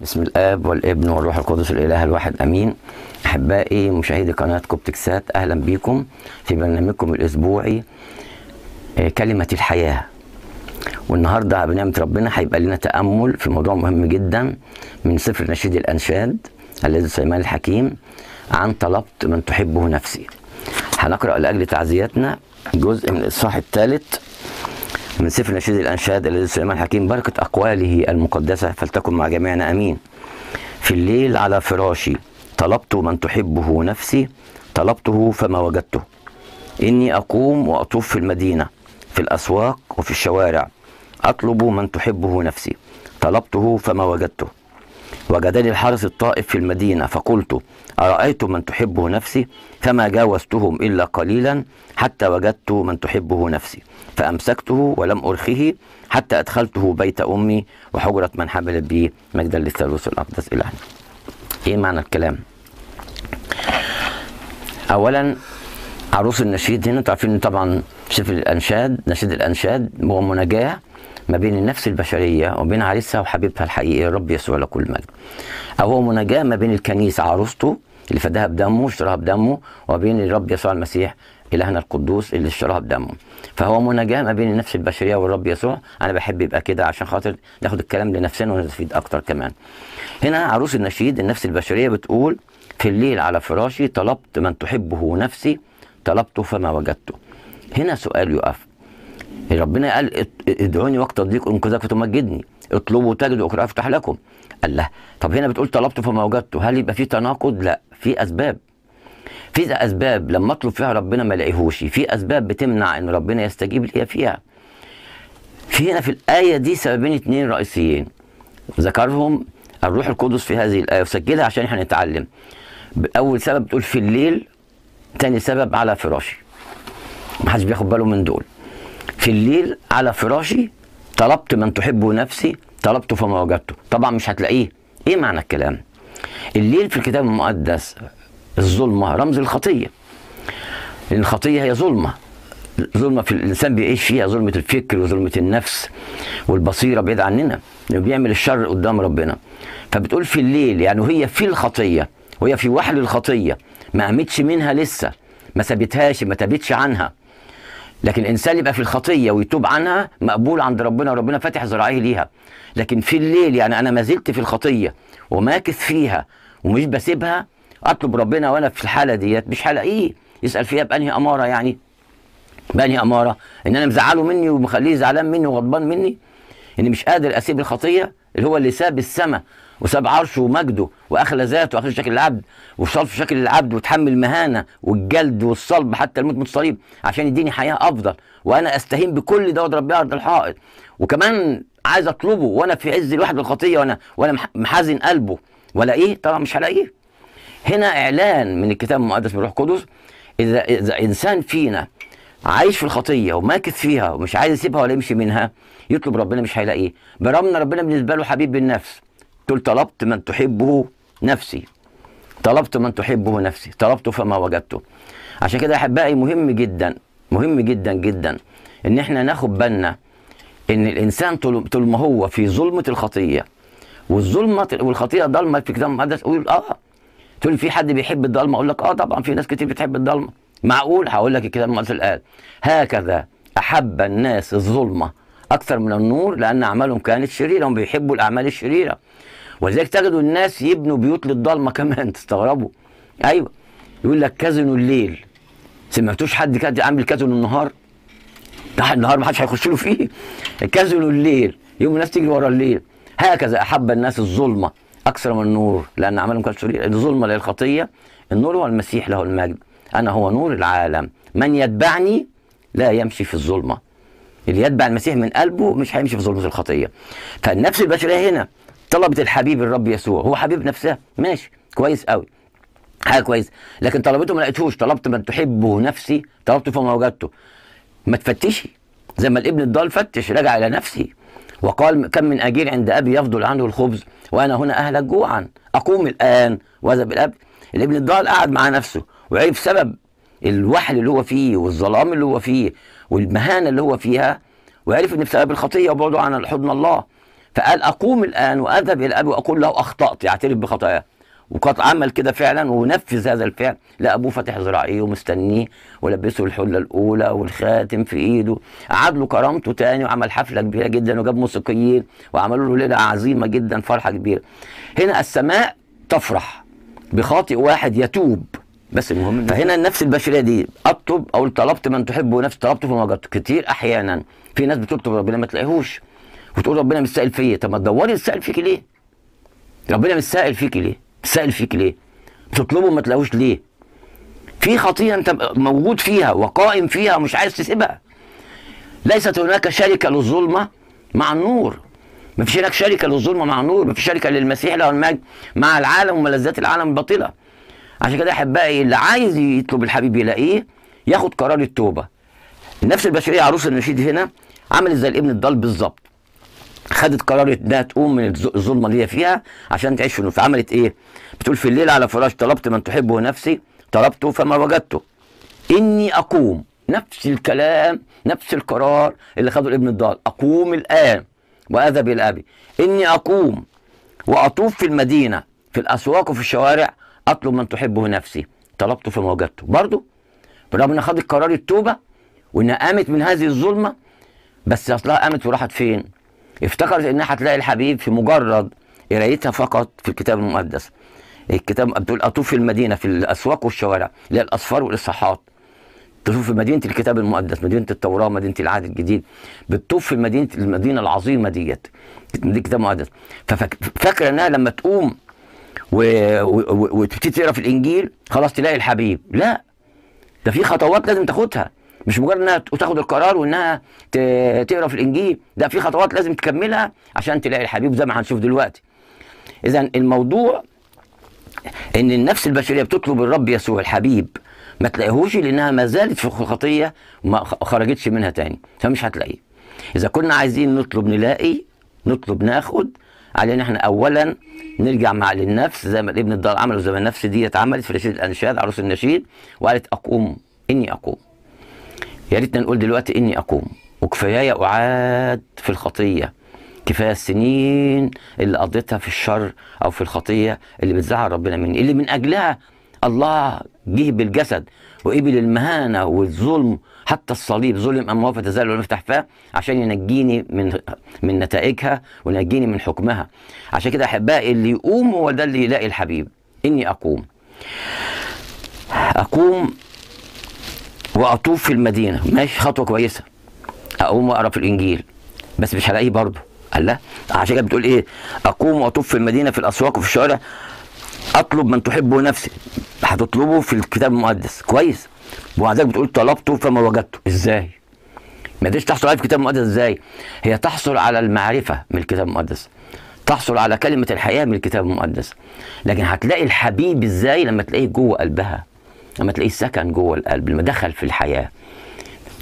بسم الاب والابن والروح القدس الاله الواحد امين احبائي مشاهدي قناه كوبتكسات اهلا بيكم في برنامجكم الاسبوعي آه، كلمه الحياه والنهارده بنعمه ربنا هيبقى لنا تامل في موضوع مهم جدا من سفر نشيد الانشاد الذي سليمان الحكيم عن طلبت من تحبه نفسي هنقرا لاجل تعزيتنا جزء من الاصحاح الثالث من سفر نشيد الأنشاد الذي سليمان حكيم بركة أقواله المقدسة فلتكن مع جميعنا أمين في الليل على فراشي طلبت من تحبه نفسي طلبته فما وجدته إني أقوم وأطوف في المدينة في الأسواق وفي الشوارع أطلب من تحبه نفسي طلبته فما وجدته وجدني الحارس الطائف في المدينة فقلت أرأيت من تحبه نفسي فما جاوزتهم إلا قليلا حتى وجدت من تحبه نفسي فأمسكته ولم أرخه حتى أدخلته بيت أمي وحجرة من حملت بي مجدا للثالوث الأقدس إلهنا إيه معنى الكلام؟ أولا عروس النشيد هنا تعرفين عارفين طبعا سفر الأنشاد نشيد الأنشاد هو مناجاة ما بين النفس البشرية وبين عريسها وحبيبها الحقيقي الرب يسوع لكل مجد أو هو مناجاة ما بين الكنيسة عروسته اللي فداها بدمه اشتراها بدمه وبين الرب يسوع المسيح إلهنا القدوس اللي اشتراها بدمه فهو مناجاة ما بين النفس البشرية والرب يسوع أنا بحب يبقى كده عشان خاطر ناخد الكلام لنفسنا ونستفيد أكتر كمان هنا عروس النشيد النفس البشرية بتقول في الليل على فراشي طلبت من تحبه نفسي طلبته فما وجدته هنا سؤال يقف ربنا قال ادعوني وقت ضيق انقذك فتمجدني اطلبوا تجدوا اقرأ افتح لكم قال له طب هنا بتقول طلبت فما وجدته هل يبقى في تناقض لا في اسباب في اسباب لما اطلب فيها ربنا ما الاقيهوش في اسباب بتمنع ان ربنا يستجيب لي فيها في هنا في الايه دي سببين اثنين رئيسيين ذكرهم الروح القدس في هذه الايه وسجلها عشان احنا نتعلم اول سبب بتقول في الليل تاني سبب على فراشي محدش بياخد باله من دول في الليل على فراشي طلبت من تحبه نفسي طلبته فما وجدته طبعا مش هتلاقيه ايه معنى الكلام الليل في الكتاب المقدس الظلمه رمز الخطيه لان الخطيه هي ظلمه ظلمه في الانسان بيعيش فيها ظلمه الفكر وظلمه النفس والبصيره بعيد عننا بيعمل الشر قدام ربنا فبتقول في الليل يعني وهي في الخطيه وهي في وحل الخطيه ما قامتش منها لسه ما سابتهاش ما تابتش عنها لكن الانسان يبقى في الخطيه ويتوب عنها مقبول عند ربنا وربنا فاتح ذراعيه ليها لكن في الليل يعني انا ما زلت في الخطيه وماكث فيها ومش بسيبها اطلب ربنا وانا في الحاله ديت مش هلاقيه إيه؟ يسال فيها بانهي اماره يعني بانهي اماره ان انا مزعله مني ومخليه زعلان مني وغضبان مني اني مش قادر اسيب الخطيه اللي هو اللي ساب السماء وساب عرشه ومجده واخلى ذاته واخلى شكل العبد وصلب في شكل العبد وتحمل مهانه والجلد والصلب حتى الموت من الصليب عشان يديني حياه افضل وانا استهين بكل ده ربنا ارض الحائط وكمان عايز اطلبه وانا في عز الواحد الخطيه وانا وانا محزن قلبه ولا ايه طبعا مش هلاقيه هنا اعلان من الكتاب المقدس من الروح القدس اذا اذا انسان فينا عايش في الخطيه وماكث فيها ومش عايز يسيبها ولا يمشي منها يطلب ربنا مش هيلاقيه برغم ان ربنا بالنسبه له حبيب بالنفس تقول طلبت من تحبه نفسي طلبت من تحبه نفسي طلبت فما وجدته عشان كده احبائي مهم جدا مهم جدا جدا ان احنا ناخد بالنا ان الانسان طول ما هو في ظلمه الخطيه والظلمه والخطيه ضلمه في كتاب المقدس قول اه تقول في حد بيحب الضلمه اقول لك اه طبعا في ناس كتير بتحب الضلمه معقول هقول لك الكتاب المقدس قال هكذا احب الناس الظلمه أكثر من النور لأن أعمالهم كانت شريرة هم بيحبوا الأعمال الشريرة ولذلك تجدوا الناس يبنوا بيوت للضلمة كمان تستغربوا أيوة يقول لك كازينو الليل سمعتوش حد كده عامل كازينو النهار ده النهار ما حدش هيخش له فيه كازينو الليل يوم الناس تيجي ورا الليل هكذا أحب الناس الظلمة أكثر من النور لأن أعمالهم كانت شريرة الظلمة للخطية النور هو المسيح له المجد أنا هو نور العالم من يتبعني لا يمشي في الظلمه اللي يتبع المسيح من قلبه مش هيمشي في ظلمة الخطية فالنفس البشرية هنا طلبت الحبيب الرب يسوع هو حبيب نفسها ماشي كويس قوي حاجه كويسه لكن طلبته ما لقيتهوش طلبت من تحبه نفسي طلبته فما وجدته ما تفتشي زي ما الابن الضال فتش رجع الى نفسي وقال كم من اجير عند ابي يفضل عنه الخبز وانا هنا اهلك جوعا اقوم الان واذهب الاب الابن الضال قعد مع نفسه وعرف سبب الوحل اللي هو فيه والظلام اللي هو فيه والمهانة اللي هو فيها ويعرف ان بسبب الخطية وبعده عن حضن الله فقال أقوم الآن وأذهب إلى أبي وأقول له أخطأت يعترف بخطاياه وقد عمل كده فعلا ونفذ هذا الفعل لا ابوه فاتح ذراعيه ومستنيه ولبسه الحله الاولى والخاتم في ايده عاد له كرامته تاني وعمل حفله كبيره جدا وجاب موسيقيين وعملوا له ليله عظيمه جدا فرحه كبيره هنا السماء تفرح بخاطئ واحد يتوب بس المهم فهنا النفس البشريه دي اطلب او طلبت من تحبه نفس طلبته فما وجدته كتير احيانا في ناس بتطلب ربنا ما تلاقيهوش وتقول ربنا مش سائل فيا طب ما تدوري السائل فيك ليه؟ ربنا مش سائل فيك ليه؟ سائل فيك ليه؟ بتطلبه ما تلاقيهوش ليه؟ في خطيئه انت موجود فيها وقائم فيها ومش عايز تسيبها ليست هناك شركه للظلمه مع النور ما فيش هناك شركه للظلمه مع النور ما فيش شركه للمسيح له المجد مع العالم وملذات العالم الباطله عشان كده احبائي إيه، اللي عايز يطلب الحبيب يلاقيه ياخد قرار التوبه النفس البشريه عروس النشيد هنا عملت زي الابن الضال بالظبط خدت قرار انها تقوم من الظلمه اللي هي فيها عشان تعيش في النور عملت ايه بتقول في الليل على فراش طلبت من تحبه نفسي طلبته فما وجدته اني اقوم نفس الكلام نفس القرار اللي خده الابن الضال اقوم الان واذهب الى ابي اني اقوم واطوف في المدينه في الاسواق وفي الشوارع اطلب من تحبه نفسي طلبته فما وجدته برضه برغم انها خدت قرار التوبه وانها قامت من هذه الظلمه بس اصلها قامت وراحت فين؟ افتكرت انها هتلاقي الحبيب في مجرد قرايتها فقط في الكتاب المقدس الكتاب بتقول اطوف في المدينه في الاسواق والشوارع اللي هي الاسفار والاصحاحات تطوف في مدينه الكتاب المقدس مدينه التوراه مدينه العهد الجديد بتطوف في مدينه المدينه العظيمه ديت دي الكتاب المقدس ففاكره انها لما تقوم وتبتدي تقرا في الانجيل خلاص تلاقي الحبيب لا ده في خطوات لازم تاخدها مش مجرد انها تاخد القرار وانها تقرا في الانجيل ده في خطوات لازم تكملها عشان تلاقي الحبيب زي ما هنشوف دلوقتي اذا الموضوع ان النفس البشريه بتطلب الرب يسوع الحبيب ما تلاقيهوش لانها ما زالت في الخطيه ما خرجتش منها تاني فمش هتلاقيه اذا كنا عايزين نطلب نلاقي نطلب ناخد علينا احنا اولا نرجع مع للنفس زي ما ابن الدار عمل وزي ما النفس دي اتعملت في رشيد الانشاد عروس النشيد وقالت اقوم اني اقوم يا ريتنا نقول دلوقتي اني اقوم وكفايه اعاد في الخطيه كفايه السنين اللي قضيتها في الشر او في الخطيه اللي بتزعل ربنا مني اللي من اجلها الله جه بالجسد وقبل المهانة والظلم حتى الصليب ظلم أما هو فتزال ولم يفتح فاه عشان ينجيني من من نتائجها وينجيني من حكمها عشان كده أحبائي اللي يقوم هو ده اللي يلاقي الحبيب إني أقوم أقوم وأطوف في المدينة ماشي خطوة كويسة أقوم وأقرأ في الإنجيل بس مش هلاقيه برضه قال لا عشان كده بتقول ايه اقوم واطوف في المدينه في الاسواق وفي الشوارع اطلب من تحبه نفسي هتطلبه في الكتاب المقدس كويس وبعدك بتقول طلبته فما وجدته ازاي ما ديش تحصل على الكتاب المقدس ازاي هي تحصل على المعرفه من الكتاب المقدس تحصل على كلمه الحياه من الكتاب المقدس لكن هتلاقي الحبيب ازاي لما تلاقيه جوه قلبها لما تلاقيه سكن جوه القلب لما دخل في الحياه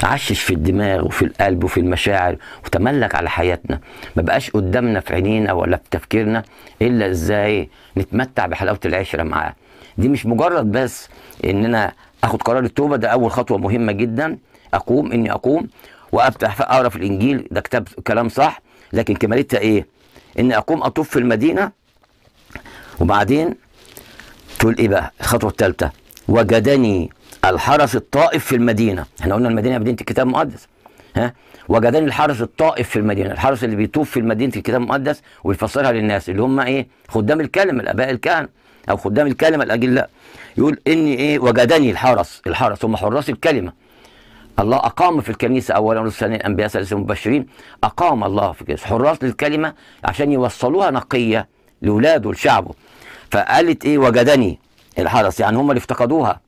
عشش في الدماغ وفي القلب وفي المشاعر وتملك على حياتنا ما بقاش قدامنا في عينينا ولا في تفكيرنا الا ازاي نتمتع بحلاوه العشره معاه دي مش مجرد بس ان انا اخد قرار التوبه ده اول خطوه مهمه جدا اقوم اني اقوم وافتح اقرا في الانجيل ده كتاب كلام صح لكن كماليتها ايه ان اقوم اطوف في المدينه وبعدين تقول ايه بقى الخطوه الثالثه وجدني الحرس الطائف في المدينه احنا قلنا المدينه مدينه الكتاب المقدس ها وجدان الحرس الطائف في المدينه الحرس اللي بيطوف في مدينه الكتاب المقدس ويفسرها للناس اللي هم ايه خدام الكلمه الاباء الكهنه او خدام الكلمه الاجلاء يقول اني ايه وجدني الحرس الحرس هم حراس الكلمه الله اقام في الكنيسه اولا والثانيه الانبياء ثالثا المبشرين اقام الله في الكنيسه حراس للكلمه عشان يوصلوها نقيه لاولاده لشعبه فقالت ايه وجدني الحرس يعني هم اللي افتقدوها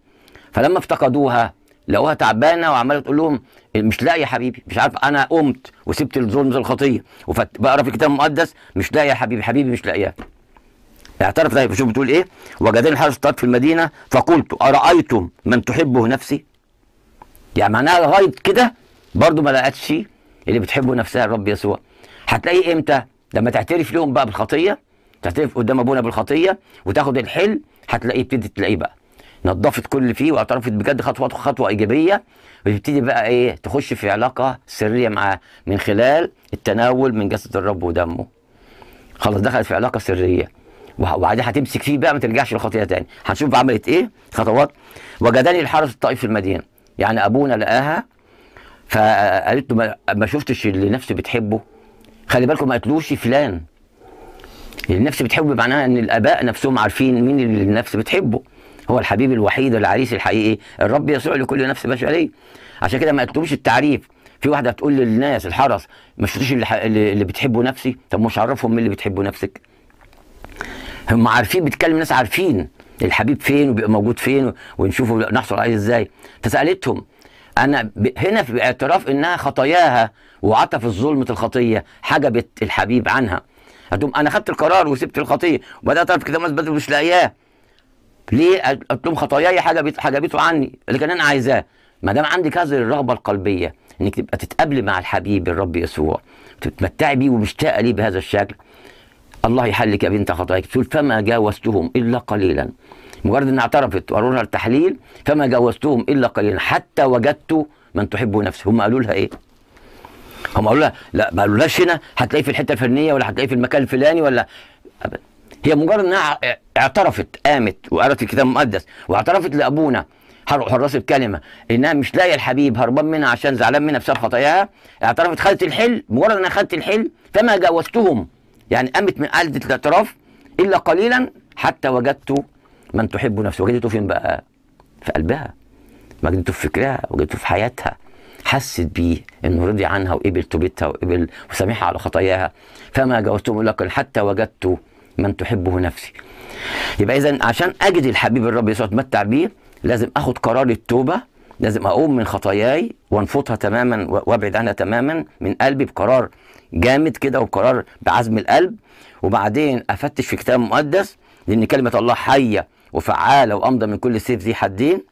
فلما افتقدوها لقوها تعبانه وعماله تقول لهم مش لاقي يا حبيبي مش عارف انا قمت وسبت الظلم الخطيه وبقرا في الكتاب المقدس مش لاقي يا حبيبي حبيبي مش لاقيها اعترف ده شوف بتقول ايه وجدني حاجه الطرد في المدينه فقلت ارايتم من تحبه نفسي يعني معناها لغايه كده برضو ما لقتش اللي بتحبه نفسها الرب يسوع هتلاقيه امتى لما تعترف لهم بقى بالخطيه تعترف قدام ابونا بالخطيه وتاخد الحل هتلاقيه ابتدت تلاقيه بقى نظفت كل اللي فيه واعترفت بجد خطوه خطوه ايجابيه وتبتدي بقى ايه تخش في علاقه سريه معاه من خلال التناول من جسد الرب ودمه خلاص دخلت في علاقه سريه وبعدين هتمسك فيه بقى ما ترجعش للخطيه تاني هنشوف بقى عملت ايه خطوات وجدني الحرس الطائف في المدينه يعني ابونا لقاها فقالت له ما شفتش اللي نفسي بتحبه خلي بالكم ما قالتلوش فلان اللي نفسي بتحبه معناها ان الاباء نفسهم عارفين مين اللي النفس بتحبه هو الحبيب الوحيد العريس الحقيقي الرب يسوع لكل نفس بشريه عشان كده ما اكتبوش التعريف في واحده بتقول للناس الحرس ما شفتوش اللي, اللي بتحبوا نفسي طب مش عرفهم مين اللي بتحبوا نفسك هم عارفين بتكلم ناس عارفين الحبيب فين وبيبقى موجود فين ونشوفه نحصل عليه ازاي فسالتهم انا هنا في اعتراف انها خطاياها وعطف ظلمه الخطيه حجبت الحبيب عنها هتقوم انا خدت القرار وسبت الخطيه وبدات اعرف كده مش لاقياه ليه اطلب خطاياي حاجه حجبته عني لكن انا عايزاه ما دام عندك هذه الرغبه القلبيه انك تبقى تتقابلي مع الحبيب الرب يسوع تتمتعي بيه ومشتاقه ليه بهذا الشكل الله يحلك يا بنت خطاياك تقول فما جاوزتهم الا قليلا مجرد انها اعترفت وقالوا لها التحليل فما جاوزتهم الا قليلا حتى وجدت من تحب نفسه هم قالوا لها ايه؟ هم قالوا لها لا ما قالولهاش هنا هتلاقيه في الحته الفلانيه ولا هتلاقيه في المكان الفلاني ولا ابدا هي مجرد انها اعترفت قامت وقالت الكتاب المقدس واعترفت لابونا حراس الكلمه انها مش لاقيه الحبيب هربان منها عشان زعلان منها بسبب خطاياها اعترفت خدت الحل مجرد انها خدت الحل فما جاوزتهم يعني قامت من قلدة الاعتراف الا قليلا حتى وجدت من تحب نفسه وجدته فين بقى؟ في قلبها وجدته في فكرها وجدته في حياتها حست بيه انه رضي عنها وقبل توبتها وقبل وسامحها على خطاياها فما جاوزتهم الا قليلا حتى وجدت من تحبه نفسي يبقى اذا عشان اجد الحبيب الرب يسوع اتمتع بيه لازم اخد قرار التوبه لازم اقوم من خطاياي وانفضها تماما وابعد عنها تماما من قلبي بقرار جامد كده وقرار بعزم القلب وبعدين افتش في كتاب مقدس لان كلمه الله حيه وفعاله وامضى من كل سيف ذي حدين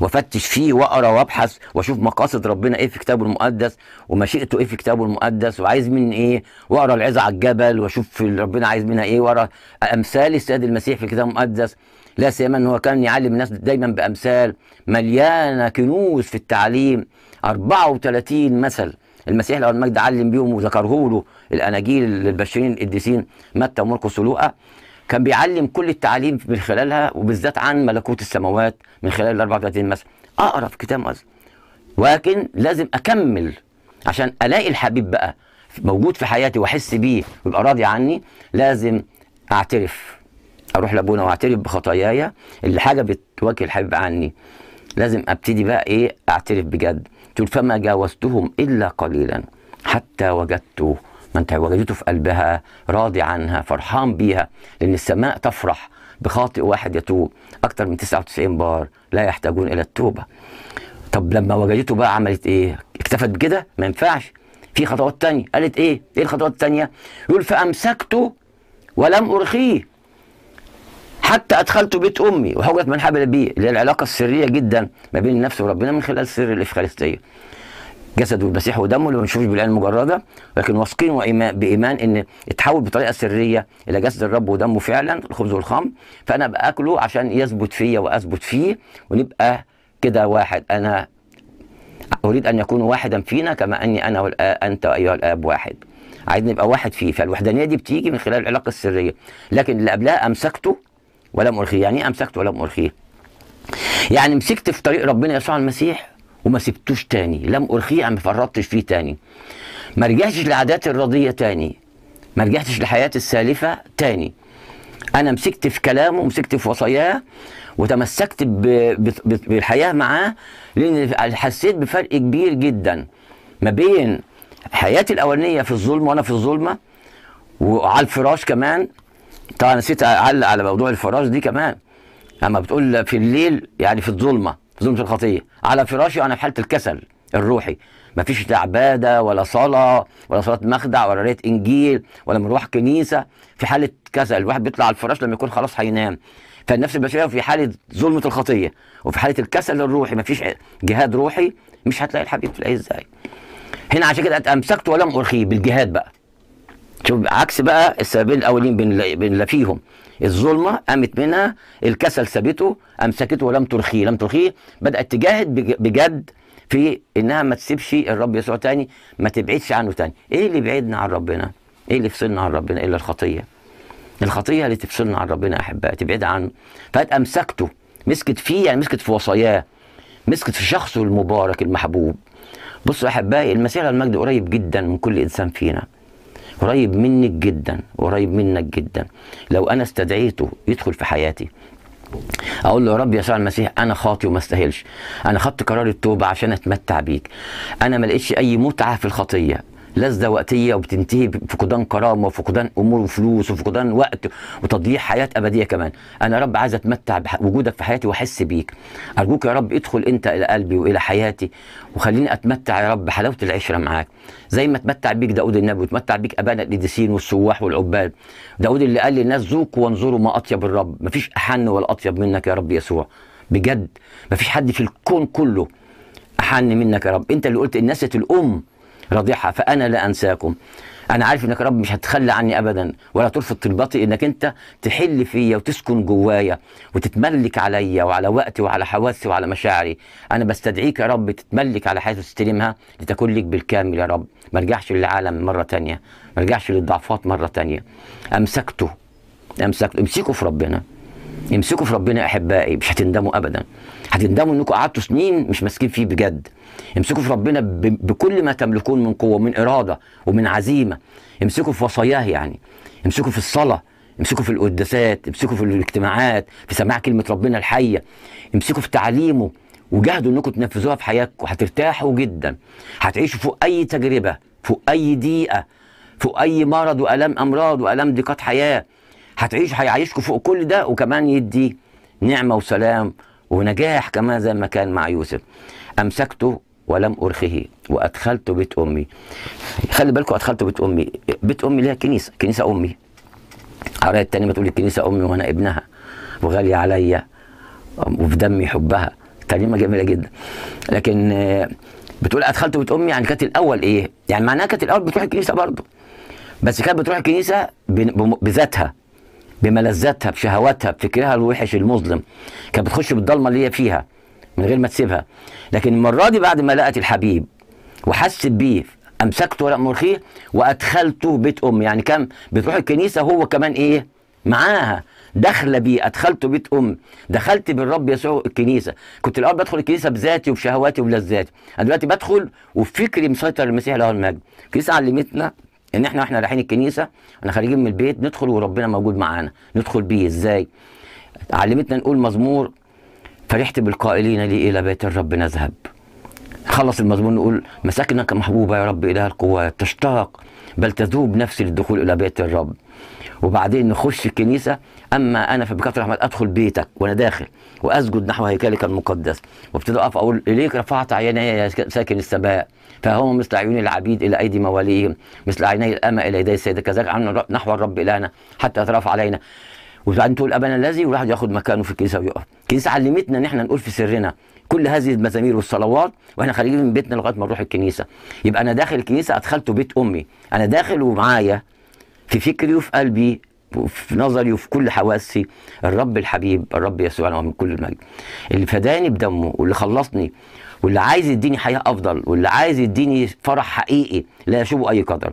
وافتش فيه واقرا وابحث واشوف مقاصد ربنا ايه في كتابه المقدس ومشيئته ايه في كتابه المقدس وعايز مني ايه واقرا العظه على الجبل واشوف ربنا عايز منها ايه واقرا امثال السيد المسيح في الكتاب المقدس لا سيما ان هو كان يعلم الناس دايما بامثال مليانه كنوز في التعليم 34 مثل المسيح لو المجد علم بيهم وذكره له الاناجيل البشرين القديسين متى ومرقس ولوقا كان بيعلم كل التعاليم من خلالها وبالذات عن ملكوت السماوات من خلال ال 34 مثلا اقرا في كتاب مثلا ولكن لازم اكمل عشان الاقي الحبيب بقى موجود في حياتي واحس بيه ويبقى راضي عني لازم اعترف اروح لابونا واعترف بخطاياي اللي حاجه بتواجه الحبيب عني لازم ابتدي بقى ايه اعترف بجد تقول فما جاوزتهم الا قليلا حتى وجدت ما انت وجدته في قلبها راضي عنها فرحان بيها لأن السماء تفرح بخاطئ واحد يتوب اكثر من 99 بار لا يحتاجون إلى التوبة طب لما وجدته بقى عملت إيه؟ اكتفت بكده؟ ما ينفعش في خطوات تانية قالت إيه؟ إيه الخطوات التانية؟ يقول فأمسكته ولم أرخيه حتى ادخلت بيت امي وحجت من حبل بي اللي هي العلاقه السريه جدا ما بين النفس وربنا من خلال سر الافخارستيه جسد المسيح ودمه اللي ما بنشوفوش بالعين المجرده لكن واثقين وإيمان بايمان ان اتحول بطريقه سريه الى جسد الرب ودمه فعلا الخبز والخمر فانا باكله عشان يثبت فيا واثبت فيه ونبقى كده واحد انا اريد ان يكون واحدا فينا كما اني انا انت ايها الاب واحد عايزين نبقى واحد فيه فالوحدانيه دي بتيجي من خلال العلاقه السريه لكن اللي قبلها امسكته ولم ارخيه يعني ايه امسكته ولم ارخيه يعني مسكت في طريق ربنا يسوع المسيح وما سبتوش تاني لم ارخيه ما فرطتش فيه تاني ما رجعتش لعادات الرضيه تاني ما رجعتش لحياه السالفه تاني انا مسكت في كلامه ومسكت في وصاياه وتمسكت بالحياه معاه لان حسيت بفرق كبير جدا ما بين حياتي الاولانيه في الظلم وانا في الظلمه وعلى الفراش كمان طبعا نسيت اعلق على موضوع الفراش دي كمان اما بتقول في الليل يعني في الظلمه في ظلمة الخطية على فراشي وأنا في حالة الكسل الروحي ما لا عبادة ولا صلاة ولا صلاة مخدع ولا قراية إنجيل ولا مروح كنيسة في حالة كسل الواحد بيطلع على الفراش لما يكون خلاص هينام فالنفس البشرية في حالة ظلمة الخطية وفي حالة الكسل الروحي ما فيش جهاد روحي مش هتلاقي الحبيب في ازاي هنا عشان كده أمسكت ولم أرخيه بالجهاد بقى شوف عكس بقى السببين الأولين بنلاقيهم الظلمه قامت منها الكسل سابته امسكته ولم ترخيه لم ترخيه بدات تجاهد بجد في انها ما تسيبش الرب يسوع تاني ما تبعدش عنه تاني ايه اللي بعدنا عن ربنا ايه اللي فصلنا عن ربنا الا الخطيه الخطيه اللي تفصلنا عن ربنا احباء تبعد عنه فامسكته مسكت فيه يعني مسكت في وصاياه مسكت في شخصه المبارك المحبوب بصوا احبائي المسيح المجد قريب جدا من كل انسان فينا قريب منك جدا قريب منك جدا لو انا استدعيته يدخل في حياتي اقول له يا رب يسوع المسيح انا خاطي وما استاهلش انا خدت قرار التوبه عشان اتمتع بيك انا ما لقيتش اي متعه في الخطيه لذة وقتية وبتنتهي بفقدان كرامة وفقدان أمور وفلوس وفقدان وقت وتضييع حياة أبدية كمان أنا يا رب عايز أتمتع بوجودك في حياتي وأحس بيك أرجوك يا رب ادخل أنت إلى قلبي وإلى حياتي وخليني أتمتع يا رب بحلاوة العشرة معاك زي ما اتمتع بيك داود النبي واتمتع بيك أبانا القديسين والسواح والعباد داود اللي قال للناس ذوقوا وانظروا ما أطيب الرب مفيش أحن ولا أطيب منك يا رب يسوع بجد مفيش حد في الكون كله أحن منك يا رب أنت اللي قلت الناس الأم رضيعها فأنا لا أنساكم أنا عارف إنك رب مش هتخلى عني أبدا ولا ترفض طلباتي إنك أنت تحل فيا وتسكن جوايا وتتملك عليا وعلى وقتي وعلى حواسي وعلى مشاعري أنا بستدعيك يا رب تتملك على حياتي وتستلمها لتكون لك بالكامل يا رب ما ارجعش للعالم مرة تانية ما ارجعش للضعفات مرة تانية أمسكته أمسكته امسكه في ربنا امسكوا في ربنا يا احبائي مش هتندموا ابدا هتندموا انكم قعدتوا سنين مش ماسكين فيه بجد امسكوا في ربنا بكل ما تملكون من قوه من اراده ومن عزيمه امسكوا في وصاياه يعني امسكوا في الصلاه امسكوا في القداسات امسكوا في الاجتماعات في سماع كلمه ربنا الحيه امسكوا في تعليمه وجاهدوا انكم تنفذوها في حياتكم هترتاحوا جدا هتعيشوا فوق اي تجربه فوق اي دقيقه فوق اي مرض والام امراض والام ضيقات حياه هتعيش هيعيشكم فوق كل ده وكمان يدي نعمة وسلام ونجاح كمان زي ما كان مع يوسف أمسكته ولم أرخه وأدخلت بيت أمي خلي بالكم أدخلت بيت أمي بيت أمي ليها كنيسة كنيسة أمي قراية التانية تقول الكنيسة أمي وأنا ابنها وغالية عليا وفي دمي حبها كلمة جميلة جدا لكن آه، بتقول أدخلت بيت أمي يعني كانت الأول إيه يعني معناها كانت الأول بتروح الكنيسة برضه بس كانت بتروح الكنيسة بذاتها بملذاتها بشهواتها بفكرها الوحش المظلم كانت بتخش بالضلمه اللي هي فيها من غير ما تسيبها لكن المره دي بعد ما لقت الحبيب وحست بيه امسكته ورق مرخيه وادخلته بيت ام يعني كان بتروح الكنيسه هو كمان ايه معاها داخله بيه ادخلته بيت ام دخلت بالرب يسوع الكنيسه كنت الاول بدخل الكنيسه بذاتي وبشهواتي وبلذاتي انا دلوقتي بدخل وفكري مسيطر المسيح له المجد الكنيسه علمتنا ان احنا واحنا رايحين الكنيسه احنا خارجين من البيت ندخل وربنا موجود معانا ندخل بيه ازاي علمتنا نقول مزمور فرحت بالقائلين لي الى بيت الرب نذهب خلص المزمور نقول مساكنك محبوبه يا رب اله القوات تشتاق بل تذوب نفسي للدخول الى بيت الرب وبعدين نخش الكنيسة أما أنا فبكثرة رحمة أدخل بيتك وأنا داخل وأسجد نحو هيكلك المقدس وابتدي أقف أقول إليك رفعت عيني يا ساكن السماء فهم مثل عيون العبيد إلى أيدي مواليهم مثل عيني الأمة إلى يدي السيد كذلك عنا نحو الرب إلهنا حتى يترافع علينا وبعدين تقول أبانا الذي والواحد ياخد مكانه في الكنيسة ويقف الكنيسة علمتنا إن إحنا نقول في سرنا كل هذه المزامير والصلوات واحنا خارجين من بيتنا لغايه ما نروح الكنيسه يبقى انا داخل الكنيسه ادخلته بيت امي انا داخل ومعايا في فكري وفي قلبي وفي نظري وفي كل حواسي الرب الحبيب الرب يسوع من كل المجد اللي فداني بدمه واللي خلصني واللي عايز يديني حياه افضل واللي عايز يديني فرح حقيقي لا يشوبه اي قدر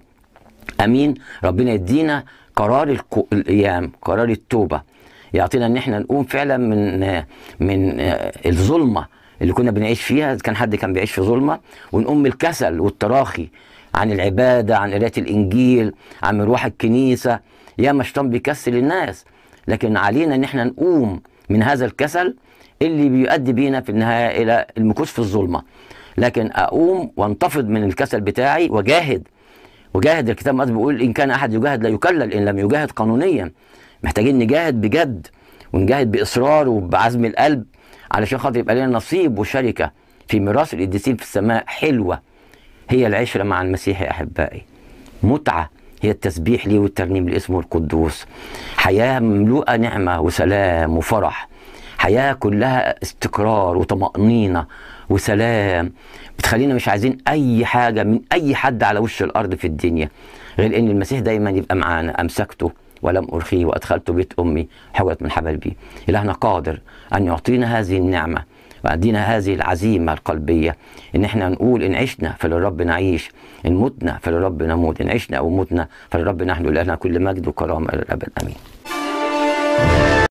امين ربنا يدينا قرار القيام قرار التوبه يعطينا ان احنا نقوم فعلا من من آه، الظلمه اللي كنا بنعيش فيها كان حد كان بيعيش في ظلمه ونقوم الكسل والتراخي عن العبادة عن قراءة الإنجيل عن مروح الكنيسة يا مشطان بيكسل الناس لكن علينا إن احنا نقوم من هذا الكسل اللي بيؤدي بينا في النهاية إلى المكوس في الظلمة لكن أقوم وانتفض من الكسل بتاعي وجاهد وجاهد الكتاب المقدس بيقول إن كان أحد يجاهد لا يكلل إن لم يجاهد قانونيا محتاجين نجاهد بجد ونجاهد بإصرار وبعزم القلب علشان خاطر يبقى لنا نصيب وشركة في ميراث القديسين في السماء حلوة هي العشرة مع المسيح يا أحبائي متعة هي التسبيح ليه والترنيم لاسمه القدوس حياة مملوءة نعمة وسلام وفرح حياة كلها استقرار وطمأنينة وسلام بتخلينا مش عايزين أي حاجة من أي حد على وش الأرض في الدنيا غير إن المسيح دايما يبقى معانا أمسكته ولم أرخيه وأدخلته بيت أمي حجرة من حبل بيه إلهنا قادر أن يعطينا هذه النعمة وعندنا هذه العزيمة القلبية إن إحنا نقول إن عشنا فللرب نعيش إن متنا فللرب نموت إن عشنا أو متنا فللرب نحن لنا كل مجد وكرامة إلى الأبد آمين